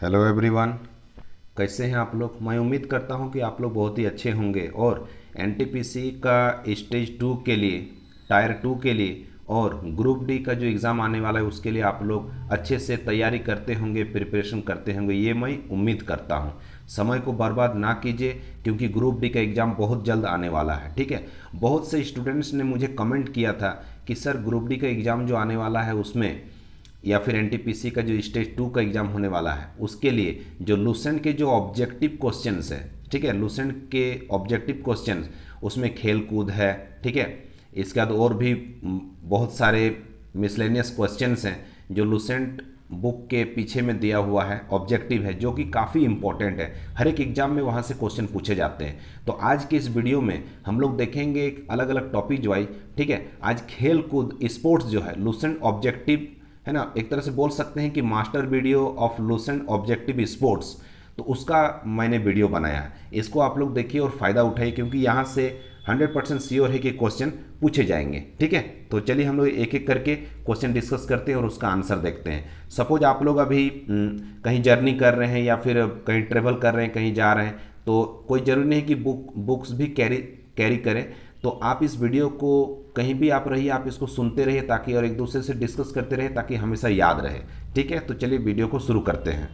hello everyone कैसे हैं आप लोग मैं उम्मीद करता हूं कि आप लोग बहुत ही अच्छे होंगे और एनटीपीसी का स्टेज टू के लिए टायर टू के लिए और ग्रुप डी का जो एग्ज़ाम आने वाला है उसके लिए आप लोग अच्छे से तैयारी करते होंगे प्रिपरेशन करते होंगे ये मैं उम्मीद करता हूँ समय को बर्बाद ना कीजिए क्योंकि ग्रुप डी का एग्ज़ाम बहुत जल्द आने वाला है ठीक है बहुत से स्टूडेंट्स ने मुझे कमेंट किया था कि सर ग्रुप डी का एग्ज़ाम जो आने वाला है उसमें या फिर एन का जो स्टेज टू का एग्ज़ाम होने वाला है उसके लिए जो लूसेंट के जो ऑब्जेक्टिव क्वेश्चन है ठीक है लूसेंट के ऑब्जेक्टिव क्वेश्चन उसमें खेल कूद है ठीक है इसके बाद और भी बहुत सारे मिसलेनियस क्वेश्चन हैं जो लूसेंट बुक के पीछे में दिया हुआ है ऑब्जेक्टिव है जो कि काफ़ी इंपॉर्टेंट है हर एक एग्जाम में वहाँ से क्वेश्चन पूछे जाते हैं तो आज के इस वीडियो में हम लोग देखेंगे एक अलग अलग टॉपिक जो आई ठीक है आज खेल कूद स्पोर्ट्स जो है लूसेंट ऑब्जेक्टिव है ना एक तरह से बोल सकते हैं कि master video of Lucent objective sports तो उसका मैंने वीडियो बनाया है इसको आप लोग देखिए और फ़ायदा उठाइए क्योंकि यहाँ से 100 परसेंट श्योर है कि क्वेश्चन पूछे जाएंगे ठीक है तो चलिए हम लोग एक एक करके क्वेश्चन डिस्कस करते हैं और उसका आंसर देखते हैं सपोज आप लोग अभी हम्म, कहीं जर्नी कर रहे हैं या फिर कहीं ट्रेवल कर रहे हैं कहीं जा रहे हैं तो कोई ज़रूरी नहीं कि बुक बुक्स भी कैरी कैरी करें तो आप इस वीडियो को कहीं भी आप रहिए आप इसको सुनते रहिए ताकि और एक दूसरे से डिस्कस करते रहे ताकि हमेशा याद रहे ठीक है तो चलिए वीडियो को शुरू करते हैं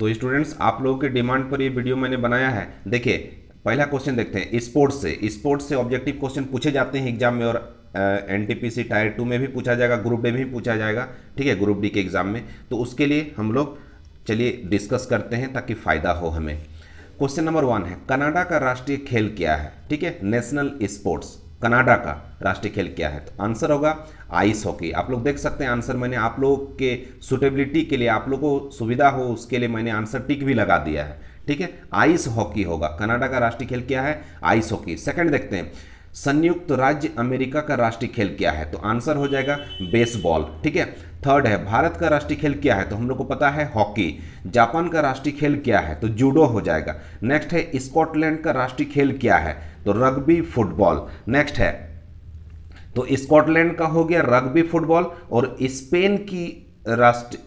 तो स्टूडेंट्स आप लोगों के डिमांड पर ये वीडियो मैंने बनाया है देखिए पहला क्वेश्चन देखते हैं स्पोर्ट्स से स्पोर्ट्स से ऑब्जेक्टिव क्वेश्चन पूछे जाते हैं एग्जाम में और N T P C tier two में भी पूछा जाएगा ग्रुप डे में भी पूछा जाएगा ठीक है ग्रुप डी के एग्जाम में तो उसके लिए हम लोग चलिए डिस्कस करते हैं ताकि फ़ायदा हो हमें क्वेश्चन नंबर वन है कनाडा का राष्ट्रीय खेल क्या है ठीक है नेशनल स्पोर्ट्स कनाडा का राष्ट्रीय खेल क्या है तो आंसर होगा आइस हॉकी आप लोग देख सकते हैं आंसर मैंने आप लोग के सुटेबिलिटी के लिए आप लोग को सुविधा हो उसके लिए मैंने आंसर टिक भी लगा दिया है ठीक है आइस हॉकी होगा कनाडा का राष्ट्रीय खेल क्या है आइस हॉकी सेकंड देखते हैं संयुक्त राज्य अमेरिका का राष्ट्रीय खेल क्या है तो आंसर हो जाएगा बेसबॉल ठीक है थर्ड है भारत का राष्ट्रीय खेल क्या है तो हम लोग को पता है हॉकी जापान का राष्ट्रीय खेल क्या है तो जूडो हो जाएगा नेक्स्ट है स्कॉटलैंड का राष्ट्रीय खेल क्या है तो रग्बी फुटबॉल नेक्स्ट है तो स्कॉटलैंड का हो गया रग्बी फुटबॉल और स्पेन की राष्ट्र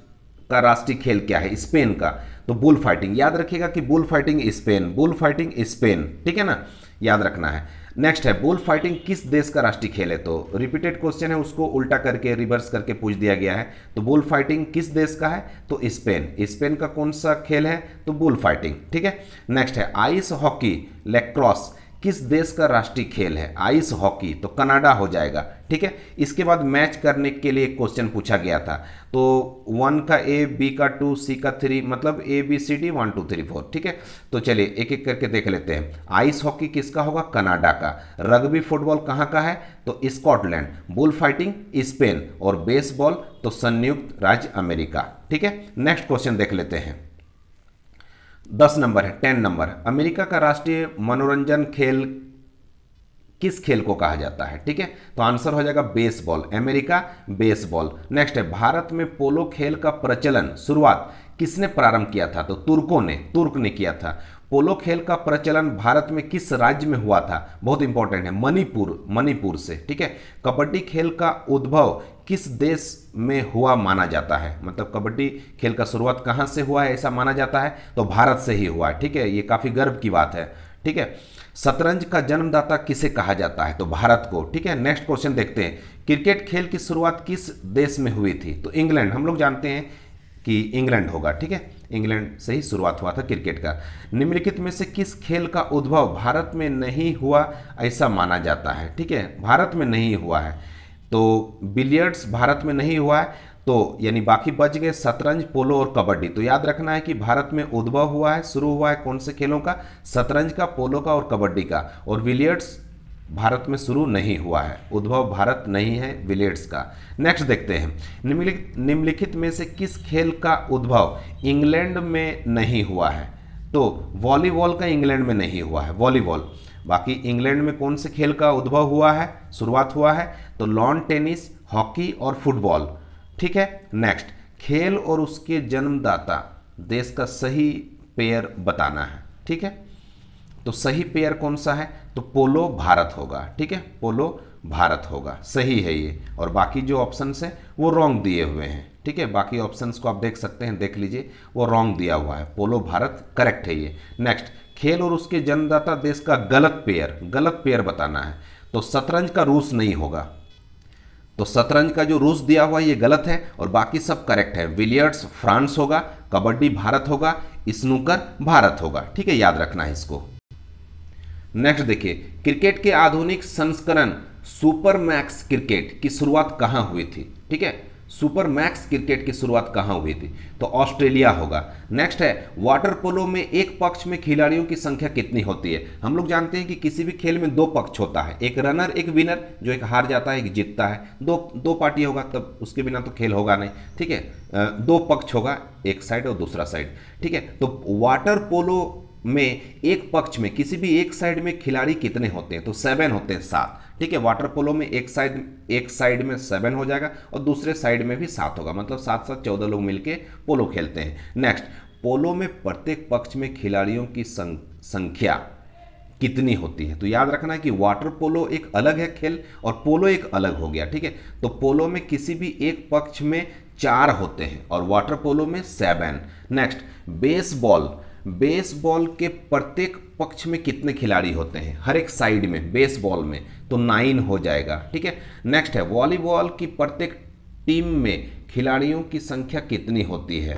का राष्ट्रीय खेल क्या है स्पेन का तो बुल फाइटिंग याद रखिएगा कि bull fighting Spain bull fighting Spain ठीक है ना याद रखना है नेक्स्ट है बुल फाइटिंग किस देश का राष्ट्रीय खेल है तो रिपीटेड क्वेश्चन है उसको उल्टा करके रिवर्स करके पूछ दिया गया है तो बुल फाइटिंग किस देश का है तो स्पेन स्पेन का कौन सा खेल है तो बुल फाइटिंग ठीक है नेक्स्ट है आइस हॉकी लेक्रॉस किस देश का राष्ट्रीय खेल है आइस हॉकी तो कनाडा हो जाएगा ठीक है इसके बाद मैच करने के लिए क्वेश्चन पूछा गया था तो वन का ए बी का टू सी का थ्री मतलब A B C D one two three four ठीक है तो चलिए एक एक करके देख लेते हैं आइस हॉकी किसका होगा कनाडा का रग्बी फुटबॉल कहाँ का है तो स्कॉटलैंड बुल फाइटिंग स्पेन और बेसबॉल तो संयुक्त राज्य अमेरिका ठीक है नेक्स्ट क्वेश्चन देख लेते हैं दस नंबर है टेन नंबर अमेरिका का राष्ट्रीय मनोरंजन खेल किस खेल को कहा जाता है ठीक है तो आंसर हो जाएगा बेसबॉल अमेरिका बेसबॉल नेक्स्ट है भारत में पोलो खेल का प्रचलन शुरुआत किसने प्रारंभ किया था तो तुर्कों ने तुर्क ने किया था पोलो खेल का प्रचलन भारत में किस राज्य में हुआ था बहुत इंपॉर्टेंट है मणिपुर मणिपुर से ठीक है कबड्डी खेल का उद्भव किस देश में हुआ माना जाता है मतलब कबड्डी खेल का शुरुआत कहाँ से हुआ है ऐसा माना जाता है तो भारत से ही हुआ है ठीक है ये काफ़ी गर्व की बात है ठीक है शतरंज का जन्मदाता किसे कहा जाता है तो भारत को ठीक है नेक्स्ट क्वेश्चन देखते हैं क्रिकेट खेल की शुरुआत किस देश में हुई थी तो इंग्लैंड हम लोग जानते हैं कि इंग्लैंड होगा ठीक है इंग्लैंड से ही शुरुआत हुआ था क्रिकेट का निम्नलिखित में से किस खेल का उद्भव भारत में नहीं हुआ ऐसा माना जाता है ठीक है भारत में नहीं हुआ है तो बिलियर्ड्स भारत में नहीं हुआ है तो यानी बाकी बच गए शतरंज पोलो और कबड्डी तो याद रखना है कि भारत में उद्भव हुआ है शुरू हुआ है कौन से खेलों का शतरंज का पोलो का और कबड्डी का और बिलियर्ड्स भारत में शुरू नहीं हुआ है उद्भव भारत नहीं है विलेट्स का नेक्स्ट देखते हैं निम्नलिखित निम्नलिखित में से किस खेल का उद्भव इंग्लैंड में नहीं हुआ है तो वॉलीबॉल का इंग्लैंड में नहीं हुआ है वॉलीबॉल बाकी इंग्लैंड में कौन से खेल का उद्भव हुआ है शुरुआत हुआ है तो लॉन टेनिस हॉकी और फुटबॉल ठीक है नेक्स्ट खेल और उसके जन्मदाता देश का सही पेयर बताना है ठीक है तो सही पेयर कौन सा है तो पोलो भारत होगा ठीक है पोलो भारत होगा सही है ये और बाकी जो ऑप्शन है वो रॉन्ग दिए हुए हैं ठीक है बाकी ऑप्शंस को आप देख सकते हैं देख लीजिए वो रॉन्ग दिया हुआ है पोलो भारत करेक्ट है ये नेक्स्ट खेल और उसके जन्मदाता देश का गलत पेयर गलत पेयर बताना है तो शतरंज का रूस नहीं होगा तो शतरंज का जो रूस दिया हुआ ये गलत है और बाकी सब करेक्ट है विलियर्ड्स फ्रांस होगा कबड्डी भारत होगा स्नूकर भारत होगा ठीक है याद रखना है इसको नेक्स्ट देखिए क्रिकेट के आधुनिक संस्करण सुपर मैक्स क्रिकेट की शुरुआत कहां हुई थी ठीक है सुपर मैक्स क्रिकेट की शुरुआत कहाँ हुई थी तो ऑस्ट्रेलिया होगा नेक्स्ट है वाटर पोलो में एक पक्ष में खिलाड़ियों की संख्या कितनी होती है हम लोग जानते हैं कि किसी भी खेल में दो पक्ष होता है एक रनर एक विनर जो एक हार जाता है एक जीतता है दो दो पार्टी होगा तब उसके बिना तो खेल होगा नहीं ठीक है दो पक्ष होगा एक साइड और दूसरा साइड ठीक है तो वाटर पोलो में एक पक्ष में किसी भी एक साइड में खिलाड़ी कितने होते हैं तो सेवन होते हैं सात ठीक है वाटर पोलो में एक साइड एक साइड में सेवन हो जाएगा और दूसरे साइड में भी सात होगा मतलब सात सात चौदह लोग मिलकर पोलो खेलते हैं नेक्स्ट पोलो में प्रत्येक पक्ष में खिलाड़ियों की संख्या कितनी होती है तो याद रखना कि वाटर पोलो एक अलग है खेल और पोलो एक अलग हो गया ठीक है तो पोलो में किसी भी एक पक्ष में चार होते हैं और वाटर पोलो में सेवन नेक्स्ट बेसबॉल बेसबॉल के प्रत्येक पक्ष में कितने खिलाड़ी होते हैं हर एक साइड में बेसबॉल में तो नाइन हो जाएगा ठीक है नेक्स्ट है वॉलीबॉल की प्रत्येक टीम में खिलाड़ियों की संख्या कितनी होती है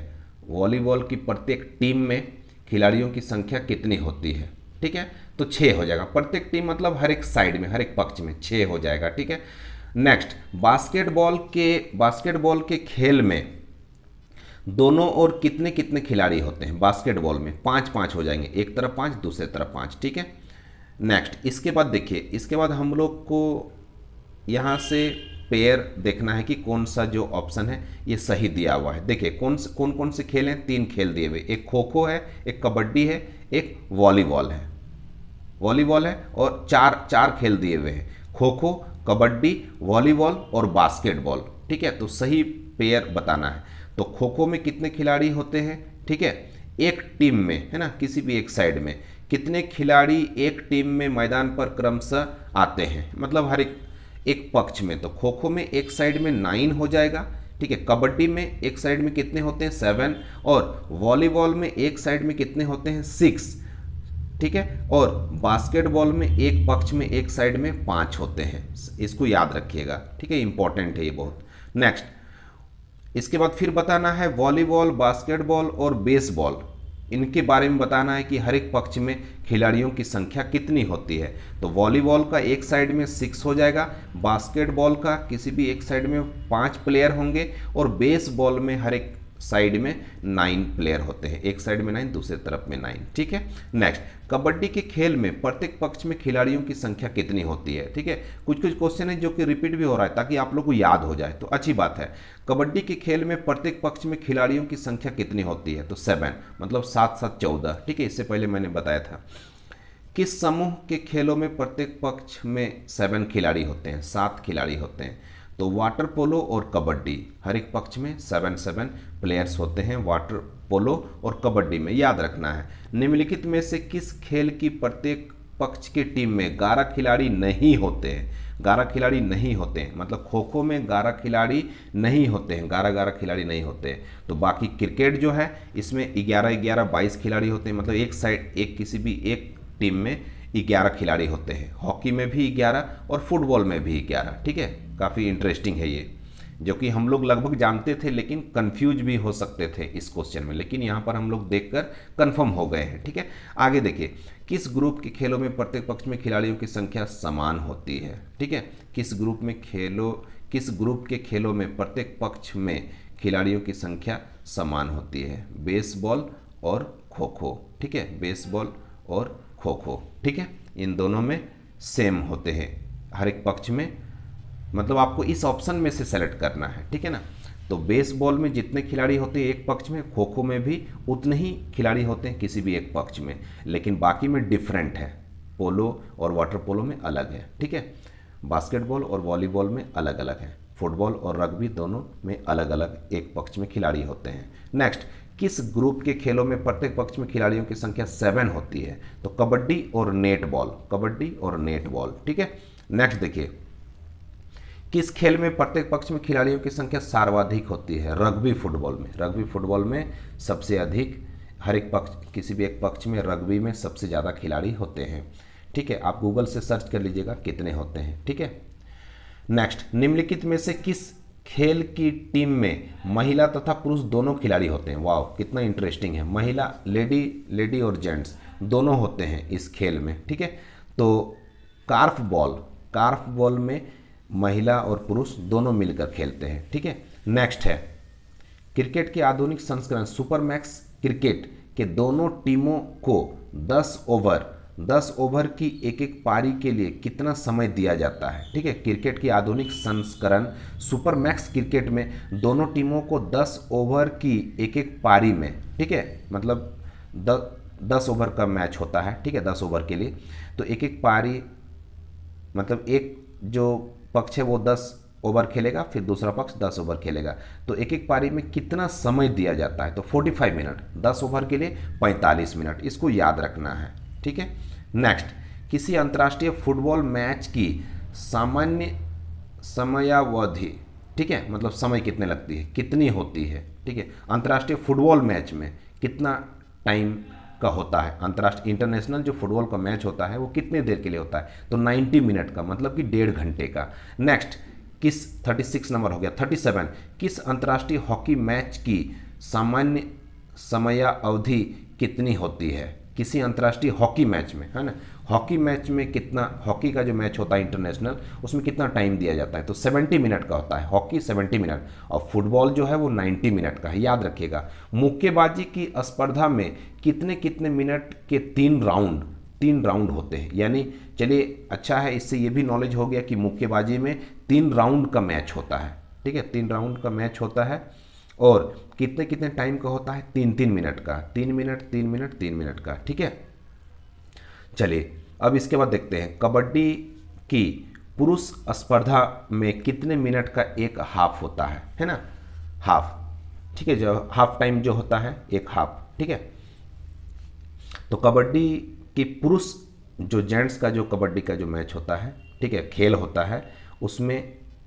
वॉलीबॉल की प्रत्येक टीम में खिलाड़ियों की संख्या कितनी होती है ठीक है तो छः हो जाएगा प्रत्येक टीम मतलब हर एक साइड में हर एक पक्ष में छः हो जाएगा ठीक है नेक्स्ट बास्केटबॉल के बास्केटबॉल के खेल में दोनों ओर कितने कितने खिलाड़ी होते हैं बास्केटबॉल में पाँच पाँच हो जाएंगे एक तरफ पाँच दूसरे तरफ पाँच ठीक है नेक्स्ट इसके बाद देखिए इसके बाद हम लोग को यहाँ से पेयर देखना है कि कौन सा जो ऑप्शन है ये सही दिया हुआ है देखिए कौन से कौन कौन से खेल हैं तीन खेल दिए हुए एक खो खो है एक कबड्डी है एक वॉलीबॉल है वॉलीबॉल है और चार चार खेल दिए हुए हैं खो खो कबड्डी वॉलीबॉल और बास्केटबॉल ठीक है तो सही पेयर बताना है तो खो खो में कितने खिलाड़ी होते हैं ठीक है एक टीम में है ना किसी भी एक साइड में कितने खिलाड़ी एक टीम में मैदान पर क्रमशः आते हैं मतलब हर एक एक पक्ष में तो खो खो में एक साइड में नाइन हो जाएगा ठीक है कबड्डी में एक साइड में कितने होते हैं सेवन और वॉलीबॉल में एक साइड में कितने होते हैं सिक्स ठीक है और बास्केटबॉल में एक पक्ष में एक साइड में पाँच होते हैं इसको याद रखिएगा ठीक है इंपॉर्टेंट है ये बहुत नेक्स्ट इसके बाद फिर बताना है वॉलीबॉल बास्केटबॉल और बेसबॉल इनके बारे में बताना है कि हर एक पक्ष में खिलाड़ियों की संख्या कितनी होती है तो वॉलीबॉल का एक साइड में सिक्स हो जाएगा बास्केटबॉल का किसी भी एक साइड में पांच प्लेयर होंगे और बेसबॉल में हर एक साइड में नाइन प्लेयर होते हैं एक साइड में नाइन दूसरे तरफ में नाइन ठीक है नेक्स्ट कबड्डी के खेल में प्रत्येक पक्ष में खिलाड़ियों की संख्या कितनी होती है ठीक है कुछ कुछ क्वेश्चन है जो कि रिपीट भी हो रहा है ताकि आप लोग को याद हो जाए तो अच्छी बात है कबड्डी के खेल में प्रत्येक पक्ष में खिलाड़ियों की संख्या कितनी होती है तो सेवन मतलब सात सात चौदह ठीक है इससे पहले मैंने बताया था किस समूह के खेलों में प्रत्येक पक्ष में सेवन खिलाड़ी होते हैं सात खिलाड़ी होते हैं तो वाटर पोलो और कबड्डी हर एक पक्ष में सेवन सेवन प्लेयर्स होते हैं वाटर पोलो और कबड्डी में याद रखना है निम्नलिखित में से किस खेल की प्रत्येक पक्ष की टीम में ग्यारह खिलाड़ी नहीं होते हैं ग्यारह खिलाड़ी नहीं होते हैं मतलब खो खो में ग्यारह खिलाड़ी नहीं होते हैं ग्यारह ग्यारह खिलाड़ी नहीं होते हैं तो बाकी क्रिकेट जो है इसमें ग्यारह ग्यारह बाईस खिलाड़ी होते हैं मतलब एक साइड एक किसी भी एक टीम में ग्यारह खिलाड़ी होते हैं हॉकी में भी ग्यारह और फुटबॉल में भी ग्यारह ठीक है काफ़ी इंटरेस्टिंग है ये जो कि हम लोग लगभग जानते थे लेकिन कंफ्यूज भी हो सकते थे इस क्वेश्चन में लेकिन यहाँ पर हम लोग देखकर कंफर्म हो गए हैं ठीक है आगे देखिए किस ग्रुप के खेलों में प्रत्येक पक्ष में खिलाड़ियों की संख्या समान होती है ठीक है किस ग्रुप में खेलों किस ग्रुप के खेलों में प्रत्येक पक्ष में खिलाड़ियों की संख्या समान होती है बेसबॉल और खो खो ठीक है बेसबॉल और खो खो ठीक है इन दोनों में सेम होते हैं हर एक पक्ष में मतलब आपको इस ऑप्शन में से सेलेक्ट करना है ठीक है ना तो बेसबॉल में जितने खिलाड़ी होते हैं एक पक्ष में खो खो में भी उतने ही खिलाड़ी होते हैं किसी भी एक पक्ष में लेकिन बाकी में डिफरेंट है पोलो और वाटर पोलो में अलग है ठीक है बास्केटबॉल और वॉलीबॉल में अलग अलग है फुटबॉल और रग्बी दोनों में अलग अलग एक पक्ष में खिलाड़ी होते हैं नेक्स्ट किस ग्रुप के खेलों में प्रत्येक पक्ष में खिलाड़ियों की संख्या सेवन होती है तो कबड्डी और नेटबॉल कबड्डी और नेटबॉल ठीक है नेक्स्ट देखिए किस खेल में प्रत्येक पक्ष में खिलाड़ियों की संख्या सर्वाधिक होती है रग्बी फुटबॉल में रग्बी फुटबॉल में सबसे अधिक हर एक पक्ष किसी भी एक पक्ष में रग्बी में सबसे ज़्यादा खिलाड़ी होते हैं ठीक है आप गूगल से सर्च कर लीजिएगा कितने होते हैं ठीक है नेक्स्ट निम्नलिखित में से किस खेल की टीम में महिला तथा पुरुष दोनों खिलाड़ी होते हैं वाह कितना इंटरेस्टिंग है महिला लेडी लेडी और जेंट्स दोनों होते हैं इस खेल में ठीक है तो कार्फ बॉल कार्फ बॉल में महिला और पुरुष दोनों मिलकर खेलते हैं ठीक है नेक्स्ट है क्रिकेट के आधुनिक संस्करण सुपर मैक्स क्रिकेट के दोनों टीमों को 10 ओवर 10 ओवर की एक एक पारी के लिए कितना समय दिया जाता है ठीक है क्रिकेट की आधुनिक संस्करण सुपर मैक्स क्रिकेट में दोनों टीमों को 10 ओवर की एक एक पारी में ठीक है मतलब द, दस ओवर का मैच होता है ठीक है दस ओवर के लिए तो एक एक पारी मतलब एक जो पक्ष है वो दस ओवर खेलेगा फिर दूसरा पक्ष दस ओवर खेलेगा तो एक एक पारी में कितना समय दिया जाता है तो 45 मिनट दस ओवर के लिए 45 मिनट इसको याद रखना है ठीक है नेक्स्ट किसी अंतर्राष्ट्रीय फुटबॉल मैच की सामान्य समयावधि ठीक है मतलब समय कितने लगती है कितनी होती है ठीक है अंतर्राष्ट्रीय फुटबॉल मैच में कितना टाइम का होता है अंतर्राष्ट्रीय इंटरनेशनल जो फुटबॉल का मैच होता है वो कितने देर के लिए होता है तो 90 मिनट का मतलब कि डेढ़ घंटे का नेक्स्ट किस 36 नंबर हो गया 37 किस अंतर्राष्ट्रीय हॉकी मैच की सामान्य अवधि कितनी होती है किसी अंतर्राष्ट्रीय हॉकी मैच में है ना हॉकी मैच में कितना हॉकी का जो मैच होता है इंटरनेशनल उसमें कितना टाइम दिया जाता है तो 70 मिनट का होता है हॉकी 70 मिनट और फुटबॉल जो है वो 90 मिनट का है याद रखिएगा मुक्केबाजी की स्पर्धा में कितने कितने मिनट के तीन राउंड तीन राउंड होते हैं यानी चलिए अच्छा है इससे ये भी नॉलेज हो गया कि मुक्केबाजी में तीन राउंड का मैच होता है ठीक है तीन राउंड का मैच होता है और कितने कितने टाइम का होता है तीन तीन मिनट का तीन मिनट तीन मिनट तीन मिनट का ठीक है चलिए अब इसके बाद देखते हैं कबड्डी की पुरुष स्पर्धा में कितने मिनट का एक हाफ होता है है ना हाफ ठीक है जो हाफ टाइम जो होता है एक हाफ ठीक है तो कबड्डी की पुरुष जो जेंट्स का जो कबड्डी का जो मैच होता है ठीक है खेल होता है उसमें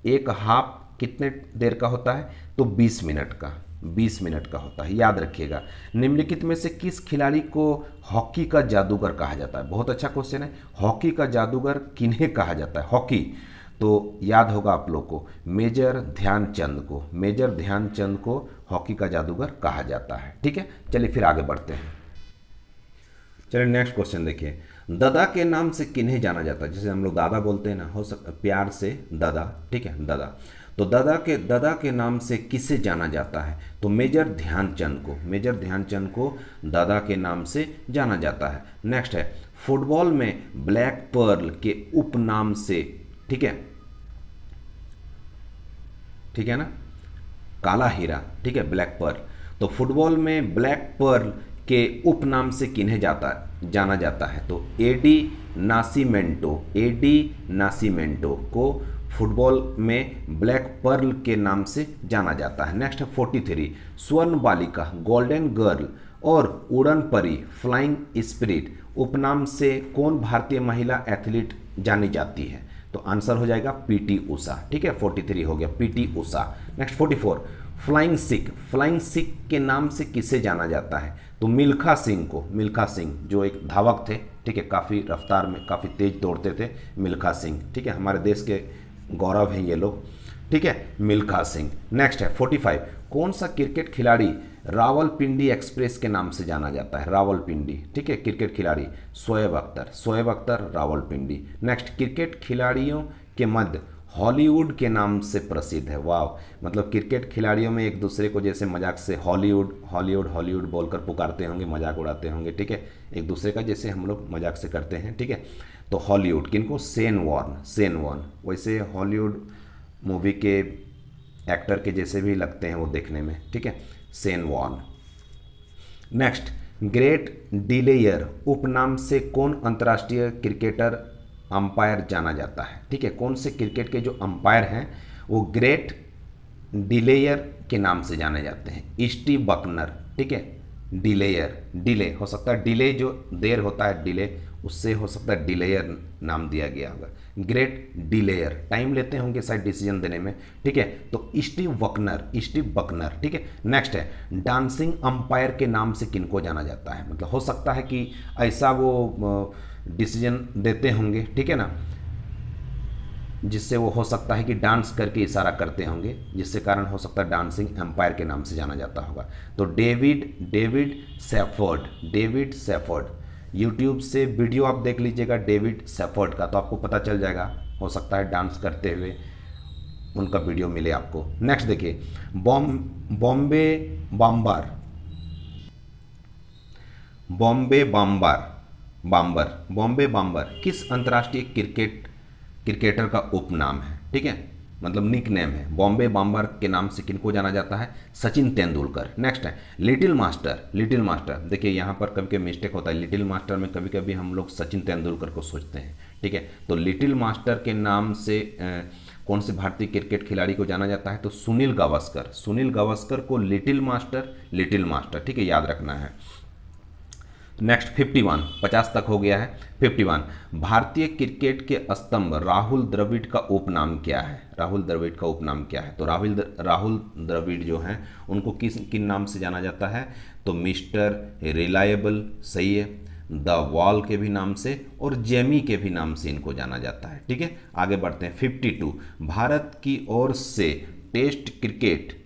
एक हाफ कितने देर का होता है तो 20 मिनट का 20 मिनट का होता है याद रखिएगा निम्नलिखित में से किस खिलाड़ी को हॉकी का जादूगर कहा जाता है बहुत अच्छा क्वेश्चन है हॉकी का जादूगर किन्हें कहा जाता है हॉकी तो याद होगा आप लोग को मेजर ध्यानचंद को मेजर ध्यानचंद को हॉकी का जादूगर कहा जाता है ठीक है चलिए फिर आगे बढ़ते हैं चलिए नेक्स्ट क्वेश्चन देखिए दादा के नाम से किन्हें जाना जाता है जैसे हम लोग दादा बोलते हैं ना हो सकता प्यार से दादा ठीक है दादा तो दादा के दादा के नाम से किसे जाना जाता है तो मेजर ध्यानचंद को मेजर ध्यानचंद को दादा के नाम से जाना जाता है नेक्स्ट है फुटबॉल में ब्लैक पर्ल के उपनाम से ठीक है ठीक है ना काला हीरा ठीक है ब्लैक पर्ल तो फुटबॉल में ब्लैक पर्ल के उपनाम से किन्हें जाता जाना जाता है तो एडी नासीमेंटो एडी नासीमेंटो को फुटबॉल में ब्लैक पर्ल के नाम से जाना जाता है नेक्स्ट है फोर्टी थ्री स्वर्ण बालिका गोल्डन गर्ल और उड़न परी फ्लाइंग स्पिरिट उपनाम से कौन भारतीय महिला एथलीट जानी जाती है तो आंसर हो जाएगा पीटी उषा ठीक है फोर्टी थ्री हो गया PT Usha next forty four flying Sikh flying Sikh के नाम से किसे जाना जाता है तो मिल्खा सिंह को मिल्खा सिंह जो एक धावक थे ठीक है काफ़ी रफ्तार में काफ़ी तेज दौड़ते थे मिल्खा सिंह ठीक है हमारे देश के गौरव हैं ये लोग ठीक है मिल्खा सिंह नेक्स्ट है 45 कौन सा क्रिकेट खिलाड़ी रावलपिंडी एक्सप्रेस के नाम से जाना जाता है रावलपिंडी ठीक है क्रिकेट खिलाड़ी शोएब अख्तर शोएब अख्तर रावलपिंडी नेक्स्ट क्रिकेट खिलाड़ियों के मध्य हॉलीवुड के नाम से प्रसिद्ध है वाह मतलब क्रिकेट खिलाड़ियों में एक दूसरे को जैसे मजाक से हॉलीवुड हॉलीवुड हॉलीवुड बोलकर पुकारते होंगे मजाक उड़ाते होंगे ठीक है एक दूसरे का जैसे हम लोग मजाक से करते हैं ठीक है तो हॉलीवुड किनको सेन वॉर्न सेन वॉर्न वैसे हॉलीवुड मूवी के एक्टर के जैसे भी लगते हैं वो देखने में ठीक है Shane Warne next great delayer उपनाम से कौन अंतर्राष्ट्रीय क्रिकेटर अंपायर जाना जाता है ठीक है कौन से क्रिकेट के जो अंपायर हैं वो ग्रेट डिलेयर के नाम से जाने जाते हैं स्टी बकनर ठीक है डिलेयर डिले हो सकता है डिले जो देर होता है डिले उससे हो सकता है डिलेयर नाम दिया गया होगा ग्रेट डिलेयर टाइम लेते होंगे शायद डिसीजन देने में ठीक है तो स्टीव वकनर स्टीव बकनर ठीक है नेक्स्ट है डांसिंग अंपायर के नाम से किनको जाना जाता है मतलब हो सकता है कि ऐसा वो डिसीजन देते होंगे ठीक है ना जिससे वो हो सकता है कि डांस करके इशारा करते होंगे जिससे कारण हो सकता है डांसिंग एम्पायर के नाम से जाना जाता होगा तो David David Shepherd David Shepherd YouTube से वीडियो आप देख लीजिएगा डेविड सेफर्ड का तो आपको पता चल जाएगा हो सकता है डांस करते हुए उनका वीडियो मिले आपको नेक्स्ट देखिए bomb Bombay bomber Bombay bomber bomber Bombay bomber किस अंतर्राष्ट्रीय क्रिकेट क्रिकेटर का उपनाम है ठीक है मतलब निक नेम है बॉम्बे बॉम्बर के नाम से किनको जाना जाता है सचिन तेंदुलकर नेक्स्ट है लिटिल मास्टर लिटिल मास्टर देखिए यहाँ पर कभी कभी मिस्टेक होता है लिटिल मास्टर में कभी कभी हम लोग सचिन तेंदुलकर को सोचते हैं ठीक है तो लिटिल मास्टर के नाम से आ, कौन से भारतीय क्रिकेट खिलाड़ी को जाना जाता है तो सुनील गावस्कर सुनील गावस्कर को लिटिल मास्टर लिटिल मास्टर ठीक है याद रखना है नेक्स्ट 51 50 तक हो गया है 51 भारतीय क्रिकेट के स्तंभ राहुल द्रविड़ का उपनाम क्या है राहुल द्रविड़ का उपनाम क्या है तो राहुल राहुल द्रविड़ जो हैं उनको किस किन नाम से जाना जाता है तो मिस्टर रिलायबल सही है द वॉल के भी नाम से और जेमी के भी नाम से इनको जाना जाता है ठीक है आगे बढ़ते हैं टू भारत की ओर से टेस्ट क्रिकेट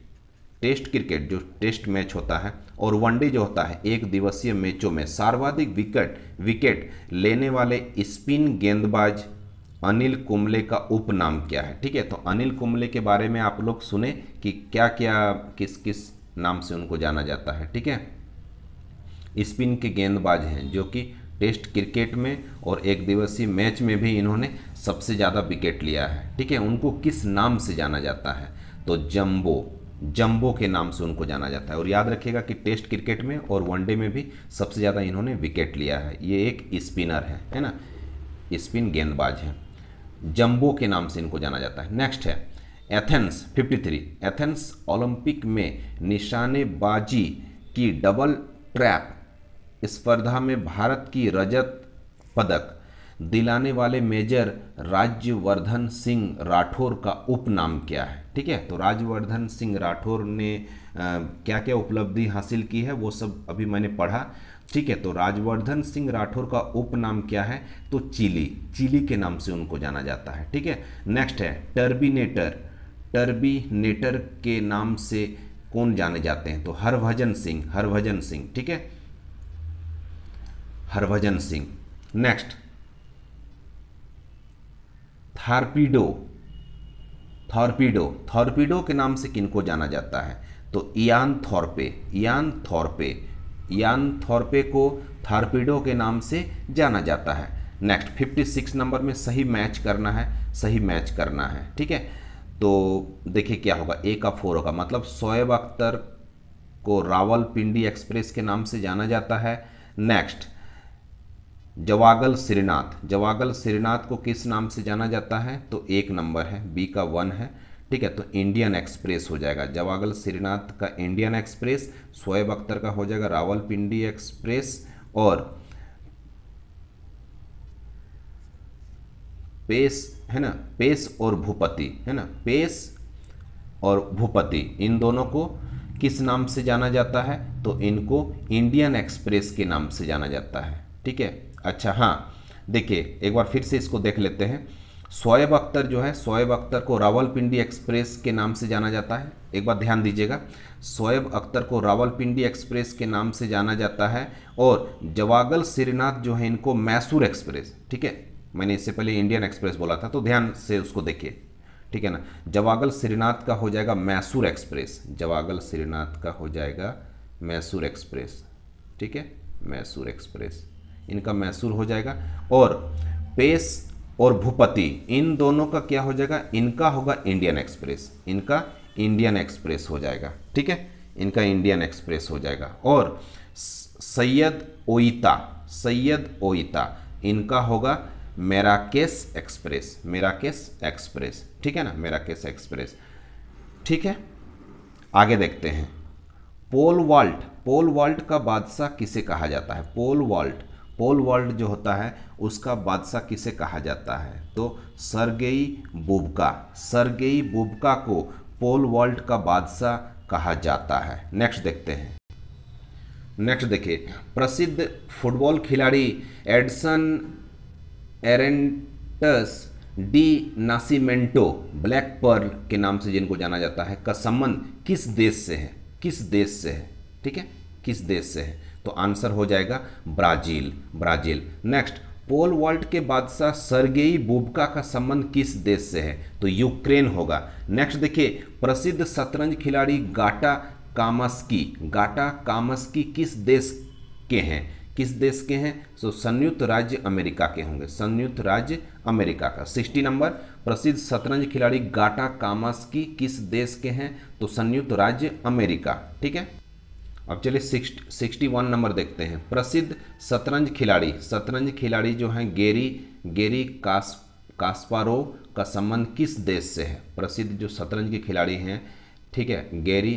टेस्ट क्रिकेट जो टेस्ट मैच होता है और वनडे जो होता है एक दिवसीय मैचों में सर्वाधिक विकेट विकेट लेने वाले स्पिन गेंदबाज अनिल कुंबले का उपनाम क्या है ठीक है तो अनिल कुंबले के बारे में आप लोग सुने कि क्या क्या किस किस नाम से उनको जाना जाता है ठीक है स्पिन के गेंदबाज हैं जो कि टेस्ट क्रिकेट में और एक दिवसीय मैच में भी इन्होंने सबसे ज़्यादा विकेट लिया है ठीक है उनको किस नाम से जाना जाता है तो जम्बो जंबो के नाम से उनको जाना जाता है और याद रखिएगा कि टेस्ट क्रिकेट में और वनडे में भी सबसे ज़्यादा इन्होंने विकेट लिया है ये एक स्पिनर है है ना स्पिन गेंदबाज है जंबो के नाम से इनको जाना जाता है नेक्स्ट है एथेंस 53 एथेंस ओलंपिक में निशानेबाजी की डबल ट्रैप स्पर्धा में भारत की रजत पदक दिलाने वाले मेजर राज्यवर्धन सिंह राठौर का उपनाम क्या है ठीक है तो राज्यवर्धन सिंह राठौर ने आ, क्या क्या उपलब्धि हासिल की है वो सब अभी मैंने पढ़ा ठीक है तो राजवर्धन सिंह राठौर का उपनाम क्या है तो चिली चिली के नाम से उनको जाना जाता है ठीक है नेक्स्ट है टर्बिनेटर टर्बिनेटर के नाम से कौन जाने जाते हैं तो हरभजन सिंह हरभजन सिंह ठीक है Harbhajan Singh next torpedo torpedo torpedo के नाम से किनको जाना जाता है तो Ian Thorpe Ian Thorpe Ian Thorpe को थारपीडो के नाम से जाना जाता है नेक्स्ट 56 नंबर में सही मैच करना है सही मैच करना है ठीक है तो देखिए क्या होगा ए का फोर होगा मतलब शोएब अख्तर को रावल पिंडी एक्सप्रेस के नाम से जाना जाता है नेक्स्ट जवागल श्रीनाथ जवागल श्रीनाथ को किस नाम से जाना जाता है तो एक नंबर है बी का वन है ठीक है तो इंडियन एक्सप्रेस हो जाएगा जवागल श्रीनाथ का इंडियन एक्सप्रेस शोएब अख्तर का हो जाएगा रावलपिंडी एक्सप्रेस और पेस है ना पेस और भूपति है ना पेस और भूपति इन दोनों को किस नाम से जाना जाता है तो इनको इंडियन एक्सप्रेस के नाम से जाना जाता है ठीक है अच्छा हाँ देखिए एक बार फिर से इसको देख लेते हैं शोएब अख्तर जो है शोएब अख्तर को रावलपिंडी एक्सप्रेस के नाम से जाना जाता है एक बार ध्यान दीजिएगा शोएब अख्तर को रावलपिंडी एक्सप्रेस के नाम से जाना जाता है और जवागल श्रीनाथ जो है इनको मैसूर एक्सप्रेस ठीक है मैंने इससे पहले इंडियन एक्सप्रेस बोला था तो ध्यान से उसको देखिए ठीक है ना जवागल श्रीनाथ का हो जाएगा मैसूर एक्सप्रेस जवागल श्रीनाथ का हो जाएगा मैसूर एक्सप्रेस ठीक है मैसूर एक्सप्रेस इनका मैसूर हो जाएगा और पेस और भूपति इन दोनों का क्या हो जाएगा इनका होगा इंडियन एक्सप्रेस इनका इंडियन एक्सप्रेस हो जाएगा ठीक है इनका इंडियन एक्सप्रेस हो जाएगा और सैयद ओइता सैयद ओइता इनका होगा मेराकेस एक्सप्रेस मेराकेस एक्सप्रेस ठीक है ना मेराकेस एक्सप्रेस ठीक है आगे देखते हैं पोल वाल्ट पोल वाल्ट का बादशाह किसे कहा जाता है पोल वाल्ट पोल वर्ल्ड जो होता है उसका बादशाह किसे कहा जाता है तो सरगेई बुबका सरगेई बुबका को पोल वर्ल्ड का बादशाह कहा जाता है नेक्स्ट देखते हैं नेक्स्ट देखिए प्रसिद्ध फुटबॉल खिलाड़ी Edson Arantes do Nascimento black pearl के नाम से जिनको जाना जाता है का संबंध किस देश से है किस देश से है ठीक है किस देश से है तो आंसर हो जाएगा Brazil Brazil next pole vault के बादशाह सरगेई बुबका का संबंध किस देश से है तो यूक्रेन होगा नेक्स्ट देखिए प्रसिद्ध शतरंज खिलाड़ी गाटा कामस्की गाटा कामस्की किस देश के हैं किस देश के हैं सो so, संयुक्त राज्य अमेरिका के होंगे संयुक्त राज्य अमेरिका का सिक्सटी नंबर प्रसिद्ध शतरंज खिलाड़ी गाटा कामस्की किस देश के हैं तो संयुक्त राज्य अमेरिका ठीक है अब चलिए सिक्सटी वन नंबर देखते हैं प्रसिद्ध शतरंज खिलाड़ी शतरंज खिलाड़ी जो हैं गेरी गेरी कास कास्पारो का संबंध किस देश से है प्रसिद्ध जो शतरंज के खिलाड़ी हैं ठीक है गेरी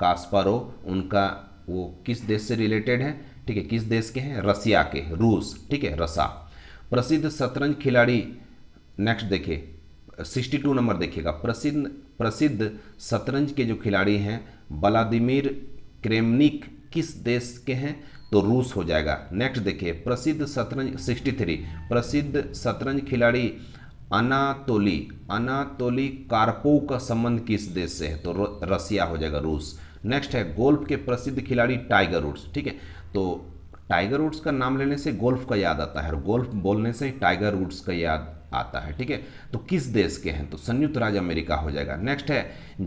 कास्पारो उनका वो किस देश से रिलेटेड है ठीक है किस देश के हैं रसिया के रूस ठीक है रसा प्रसिद्ध शतरंज खिलाड़ी नेक्स्ट देखिए सिक्सटी टू नंबर देखिएगा प्रसिद्ध प्रसिद्ध शतरंज के जो खिलाड़ी हैं व्लादिमिर क्रेमनिक किस देश के हैं तो रूस हो जाएगा नेक्स्ट देखिए प्रसिद्ध शतरंज 63 प्रसिद्ध शतरंज खिलाड़ी अनातोली अनातोली कारपो का संबंध किस देश से है तो रसिया हो जाएगा रूस नेक्स्ट है गोल्फ के प्रसिद्ध खिलाड़ी टाइगर वुड्स ठीक है तो टाइगर वुड्स का नाम लेने से गोल्फ का याद आता है और गोल्फ बोलने से टाइगर वुड्स का याद आता है ठीक है तो किस देश के हैं तो संयुक्त राज्य अमेरिका हो जाएगा नेक्स्ट है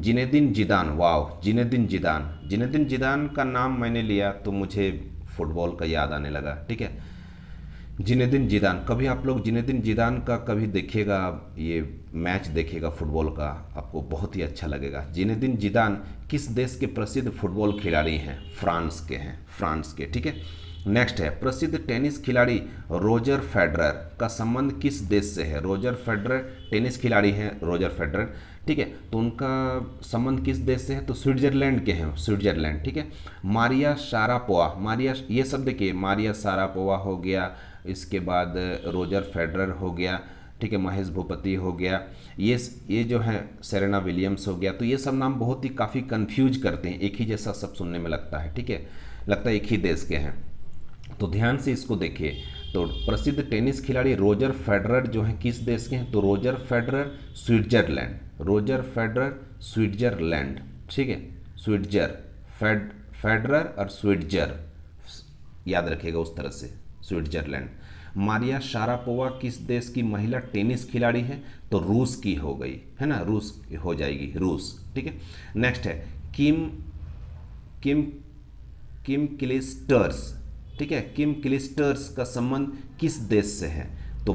Zinedine Zidane wow Zinedine Zidane Zinedine Zidane का नाम मैंने लिया तो मुझे फुटबॉल का याद आने लगा ठीक है जिनेदिन जिदान कभी आप लोग जिनेदिन जिदान का कभी देखिएगा ये मैच देखिएगा फुटबॉल का आपको बहुत ही अच्छा लगेगा जिनेदिन जिदान किस देश के प्रसिद्ध फुटबॉल खिलाड़ी हैं फ्रांस के हैं फ्रांस के ठीक है नेक्स्ट है प्रसिद्ध टेनिस खिलाड़ी रोजर फेडरर का संबंध किस देश से है रोजर फेडरर टेनिस खिलाड़ी हैं रोजर फेडरर ठीक है तो उनका संबंध किस देश से है तो स्विट्जरलैंड के हैं स्विट्जरलैंड ठीक है मारिया शारापोवा मारिया ये सब देखिए मारिया शारापोवा हो गया इसके बाद रोजर फेडरर हो गया ठीक है महेश भूपति हो गया ये ये जो है सेरेना विलियम्स हो गया तो ये सब नाम बहुत ही काफ़ी कन्फ्यूज करते हैं एक ही जैसा सब सुनने में लगता है ठीक है लगता है एक ही देश के हैं तो ध्यान से इसको देखिए तो प्रसिद्ध टेनिस खिलाड़ी रोजर फेडरर जो है किस देश के हैं तो Roger Federer Switzerland Roger Federer Switzerland ठीक है स्विट्जर फेड फेडरर और स्विट्जर याद रखिएगा उस तरह से स्विट्जरलैंड मारिया शारापोवा किस देश की महिला टेनिस खिलाड़ी है तो रूस की हो गई है ना रूस हो जाएगी रूस ठीक है नेक्स्ट है किम किम किम क्लिस्टर्स ठीक है किम क्लिस्टर्स का संबंध किस देश से है